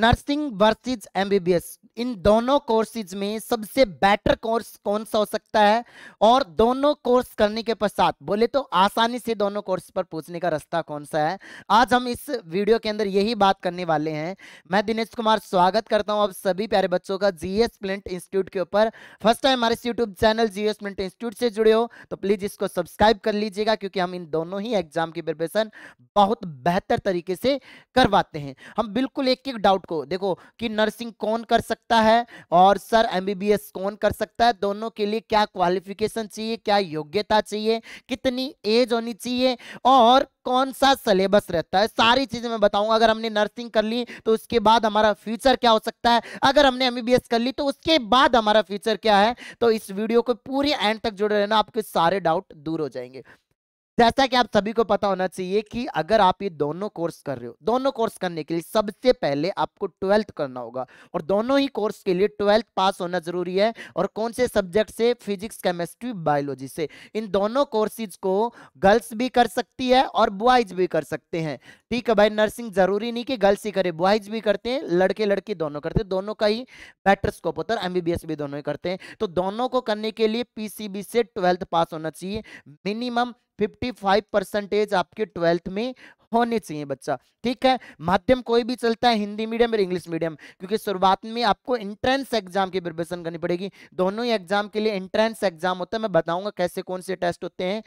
nursing versus MBBS इन दोनों courses में सबसे बेटर कोर्स कौन सा हो सकता है और दोनों कोर्स करने के पश्चात बोले तो आसानी से दोनों कोर्स पर पूछने का रास्ता कौन सा है आज हम इस वीडियो के अंदर यही बात करने वाले हैं मैं दिनेश कुमार स्वागत करता हूं आप सभी प्यारे बच्चों का जीएस प्लेंट इंस्टीट्यूट के ऊपर फर्स्ट टाइम हमारे YouTube channel G S planet institute से जुड़े हो तो प्लीज इसको सब्सक्राइब कर लीजिएगा क्योंकि हम इन दोनों ही एग्जाम की प्रिपरेशन बहुत बेहतर तरीके से करवाते हैं हम बिल्कुल एक एक डाउट डाउट को देखो कि नर्सिंग कौन कर सकता है और सर एमबीबीएस कौन कर सकता है दोनों के लिए क्या क्वालिफिकेशन चाहिए क्या योग्यता चाहिए कितनी एज होनी चाहिए और कौन सा सिलेबस रहता है सारी चीजें मैं बताऊंगा अगर हमने नर्सिंग कर ली तो उसके बाद हमारा फ्यूचर क्या हो सकता है अगर हमने एमबीबीएस कर ली तो उसके बाद हमारा फ्यूचर क्या है तो इस वीडियो को पूरे एंड तक जुड़े रहना आपके सारे डाउट दूर हो जाएंगे जैसा कि आप सभी को पता होना चाहिए कि अगर आप ये दोनों कोर्स कर रहे हो दोनों कोर्स करने के लिए सबसे पहले आपको ट्वेल्थ करना होगा और दोनों ही कोर्स के लिए ट्वेल्थ पास होना जरूरी है और कौन से सब्जेक्ट से फिजिक्स केमिस्ट्री बायोलॉजी से इन दोनों कोर्सेज को गर्ल्स भी कर सकती है और बॉयज भी कर सकते हैं ठीक है भाई नर्सिंग जरूरी नहीं कि गर्ल्स ही करे बॉयज भी करते हैं लड़के लड़की दोनों करते हैं दोनों का ही बेटर स्कोप होता है एमबीबीएस भी दोनों ही करते हैं तो दोनों को करने के लिए पीसीबी से ट्वेल्थ पास होना चाहिए मिनिमम 55 परसेंटेज आपके ट्वेल्थ में होने चाहिए बच्चा ठीक है माध्यम कोई भी चलता है हिंदी मीडियम और इंग्लिश मीडियम क्योंकि शुरुआत में आपको एंट्रेंस एग्जाम की प्रिपरेशन करनी पड़ेगी दोनों ही एग्जाम के लिए एंट्रेंस एग्जाम होता है मैं बताऊंगा कैसे कौन से टेस्ट होते हैं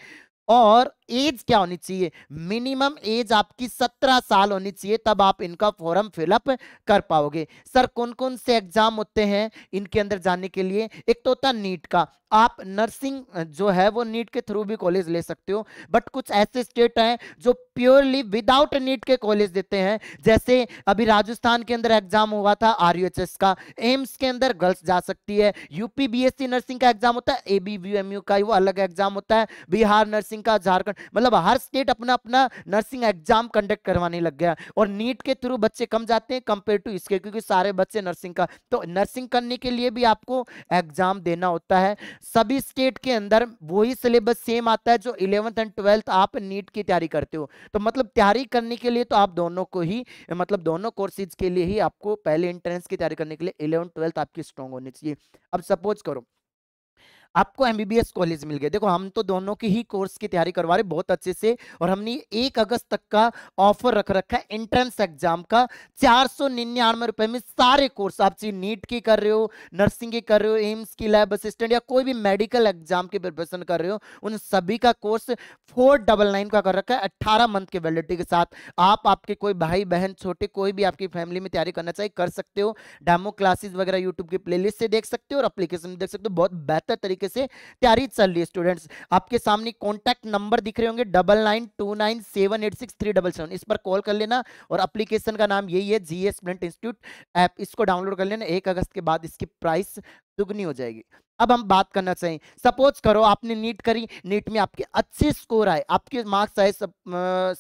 और एज क्या होनी चाहिए मिनिमम एज आपकी सत्रह साल होनी चाहिए तब आप इनका फॉर्म फिलअप कर पाओगे सर कौन कौन से एग्जाम होते हैं इनके अंदर जाने के लिए एक तो होता नीट का आप नर्सिंग जो है वो नीट के थ्रू भी कॉलेज ले सकते हो बट कुछ ऐसे स्टेट हैं जो प्योरली विदाउट नीट के कॉलेज देते हैं जैसे अभी राजस्थान के अंदर एग्जाम हुआ था आर का एम्स के अंदर गर्ल्स जा सकती है यूपी बी नर्सिंग का एग्जाम होता है ए बी का वो अलग एग्जाम होता है बिहार नर्सिंग नर्सिंग का झारखंड मतलब हर स्टेट अपना अपना नर्सिंग एग्जाम कंडक्ट करवाने लग गया और नीट के थ्रू बच्चे कम जाते हैं कंपेयर टू इसके क्योंकि सारे बच्चे नर्सिंग का तो नर्सिंग करने के लिए भी आपको एग्जाम देना होता है सभी स्टेट के अंदर वही सिलेबस सेम आता है जो इलेवंथ एंड ट्वेल्थ आप नीट की तैयारी करते हो तो मतलब तैयारी करने के लिए तो आप दोनों को ही मतलब दोनों कोर्सेज के लिए ही आपको पहले इंट्रेंस की तैयारी करने के लिए इलेवंथ ट्वेल्थ आपकी स्ट्रॉन्ग होनी चाहिए अब सपोज करो आपको एमबीबीएस कॉलेज मिल गया देखो हम तो दोनों की ही कोर्स की तैयारी करवा रहे बहुत अच्छे से और हमने एक अगस्त तक का ऑफर रख रखा है एंट्रेंस एग्जाम का चार सौ निन्यानवे रुपए में सारे कोर्स आप चाहे नीट की कर रहे हो नर्सिंग की कर रहे हो एम्स की लैब असिस्टेंट या कोई भी मेडिकल एग्जाम की प्रिपरेशन कर रहे हो उन सभी का कोर्स फोर डबल नाइन का कर रखा है अट्ठारह मंथ की वैलिडिटी के साथ आप आपके कोई भाई बहन छोटे कोई भी आपकी फैमिली में तैयारी करना चाहिए कर सकते हो डेमो क्लासेस वगैरह यूट्यूब की प्लेलिस्ट से देख सकते हो और अप्लीकेशन देख सकते हो बहुत बेहतर तरीके तरीके से तैयारी चल रही है स्टूडेंट्स आपके सामने कॉन्टैक्ट नंबर दिख रहे होंगे double nine two nine seven eight six three double seven इस पर कॉल कर लेना और अप्लीकेशन का नाम यही है जी एस इंस्टीट्यूट ऐप इसको डाउनलोड कर लेना एक अगस्त के बाद इसकी प्राइस दुगनी हो जाएगी अब हम बात करना चाहें सपोज करो आपने नीट करी नीट में आपके अच्छे स्कोर आए आपके मार्क्स आए सब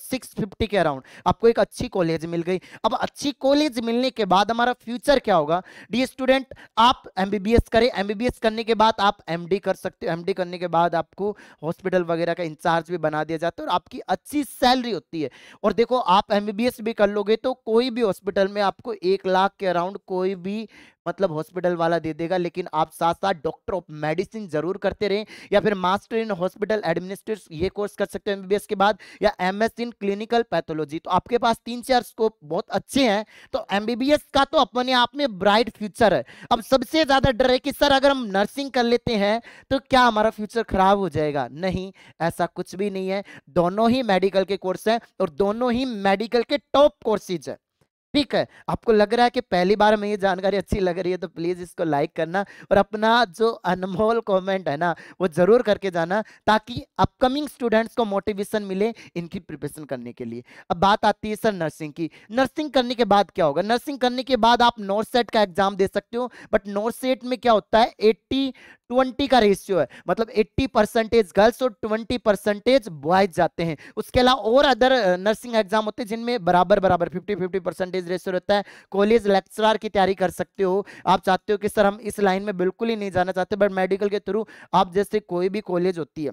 सिक्स फिफ्टी के अराउंड आपको एक अच्छी कॉलेज मिल गई अब अच्छी कॉलेज मिलने के बाद हमारा फ्यूचर क्या होगा डी स्टूडेंट आप एमबीबीएस करें एमबीबीएस करने के बाद आप एमडी कर सकते हो एमडी करने के बाद आपको हॉस्पिटल वगैरह का इंचार्ज भी बना दिया जाता है और आपकी अच्छी सैलरी होती है और देखो आप एमबीबीएस भी कर लोगे तो कोई भी हॉस्पिटल में आपको एक लाख के अराउंड कोई भी मतलब हॉस्पिटल वाला दे देगा लेकिन आप साथ साथ डॉक्टर ऑफ मेडिसिन जरूर करते रहें या फिर मास्टर इन हॉस्पिटल एडमिनिस्ट्रेट ये कोर्स कर सकते हैं एमबीबीएस के बाद या एम इन क्लिनिकल पैथोलॉजी तो आपके पास तीन चार स्कोप बहुत अच्छे हैं तो एमबीबीएस का तो अपने आप में ब्राइट फ्यूचर है अब सबसे ज्यादा डर है कि सर अगर हम नर्सिंग कर लेते हैं तो क्या हमारा फ्यूचर खराब हो जाएगा नहीं ऐसा कुछ भी नहीं है दोनों ही मेडिकल के कोर्स हैं और दोनों ही मेडिकल के टॉप कोर्सेज हैं ठीक है आपको लग रहा है कि पहली बार हमें ये जानकारी अच्छी लग रही है तो प्लीज़ इसको लाइक करना और अपना जो अनमोल कमेंट है ना वो ज़रूर करके जाना ताकि अपकमिंग स्टूडेंट्स को मोटिवेशन मिले इनकी प्रिपरेशन करने के लिए अब बात आती है सर नर्सिंग की नर्सिंग करने के बाद क्या होगा नर्सिंग करने के बाद आप नोट सेट का एग्जाम दे सकते हो बट नोट सेट में क्या होता है एट्टी ट्वेंटी का रेशियो है मतलब एट्टी परसेंटेज गर्ल्स और ट्वेंटी परसेंटेज बॉयज जाते हैं उसके अलावा और अदर नर्सिंग एग्जाम होते हैं जिनमें बराबर बराबर फिफ्टी फिफ्टी परसेंटेज रेशियो रहता है कॉलेज लेक्चरार की तैयारी कर सकते हो आप चाहते हो कि सर हम इस लाइन में बिल्कुल ही नहीं जाना चाहते बट मेडिकल के थ्रू आप जैसे कोई भी कॉलेज होती है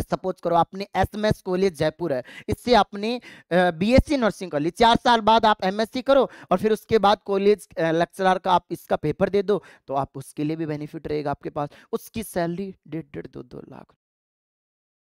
सपोज करो आपने एसएमएस कॉलेज जयपुर है इससे आपने बीएससी नर्सिंग कर ली चार साल बाद आप एमएससी करो और फिर उसके बाद कॉलेज लेक्चरर का आप इसका पेपर दे दो तो आप उसके लिए भी बेनिफिट रहेगा आपके पास उसकी सैलरी डेढ़ डेढ़ दो दो लाख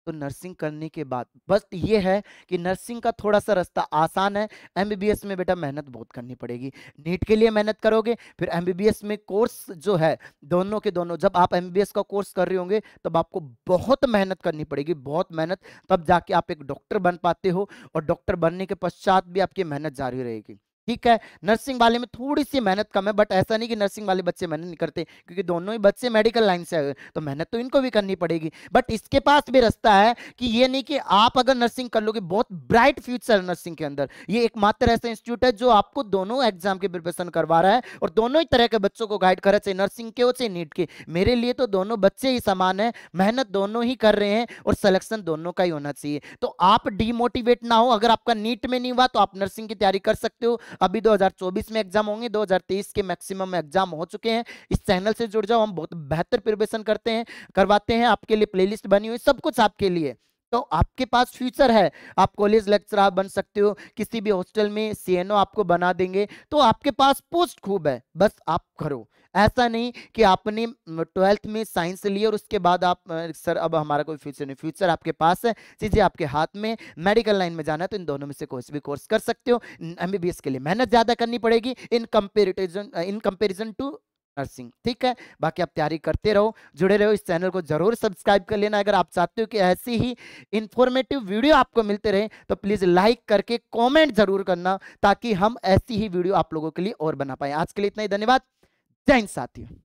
तो नर्सिंग करने के बाद बस ये है कि नर्सिंग का थोड़ा सा रास्ता आसान है एमबीबीएस में बेटा मेहनत बहुत करनी पड़ेगी नीट के लिए मेहनत करोगे फिर एमबीबीएस में कोर्स जो है दोनों के दोनों जब आप एमबीबीएस का कोर्स कर रहे होंगे तब आपको बहुत मेहनत करनी पड़ेगी बहुत मेहनत तब जाके आप एक डॉक्टर बन पाते हो और डॉक्टर बनने के पश्चात भी आपकी मेहनत जारी रहेगी ठीक है नर्सिंग वाले में थोड़ी सी मेहनत कम है बट ऐसा नहीं कि नर्सिंग वाले बच्चे मेहनत नहीं करते क्योंकि दोनों ही बच्चे मेडिकल लाइन से हैं तो मेहनत तो इनको भी करनी पड़ेगी बट इसके पास भी रास्ता है कि ये नहीं कि आप अगर नर्सिंग कर लोगे बहुत ब्राइट फ्यूचर है नर्सिंग के अंदर ये एकमात्र ऐसा इंस्टीट्यूट है जो आपको दोनों एग्जाम की प्रिपरेशन करवा रहा है और दोनों ही तरह के बच्चों को गाइड करा चाहिए नर्सिंग के हो चाहे नीट के मेरे लिए तो दोनों बच्चे ही समान है मेहनत दोनों ही कर रहे हैं और सलेक्शन दोनों का ही होना चाहिए तो आप डिमोटिवेट ना हो अगर आपका नीट में नहीं हुआ तो आप नर्सिंग की तैयारी कर सकते हो अभी 2024 में एग्जाम होंगे 2023 के मैक्सिमम एग्जाम हो चुके हैं इस चैनल से जुड़ जाओ हम बहुत बेहतर प्रिपरेशन करते हैं करवाते हैं आपके लिए प्लेलिस्ट बनी हुई सब कुछ आपके लिए तो आपके पास फ्यूचर है आप कॉलेज लेक्चर बन सकते हो किसी भी हॉस्टल में सी आपको बना देंगे तो आपके पास पोस्ट खूब है बस आप करो ऐसा नहीं कि आपने ट्वेल्थ में साइंस लिया और उसके बाद आप सर अब हमारा कोई फ्यूचर नहीं फ्यूचर आपके पास है चीज़ें आपके हाथ में मेडिकल लाइन में जाना है तो इन दोनों में से कोई भी कोर्स कर सकते हो एमबीबीएस के लिए मेहनत ज़्यादा करनी पड़ेगी in comparison in comparison to nursing ठीक है बाकी आप तैयारी करते रहो जुड़े रहो इस चैनल को जरूर सब्सक्राइब कर लेना अगर आप चाहते हो कि ऐसी ही इंफॉर्मेटिव वीडियो आपको मिलते रहे तो प्लीज़ लाइक करके कॉमेंट जरूर करना ताकि हम ऐसी ही वीडियो आप लोगों के लिए और बना पाए आज के लिए इतना ही धन्यवाद जय हिंद साथियों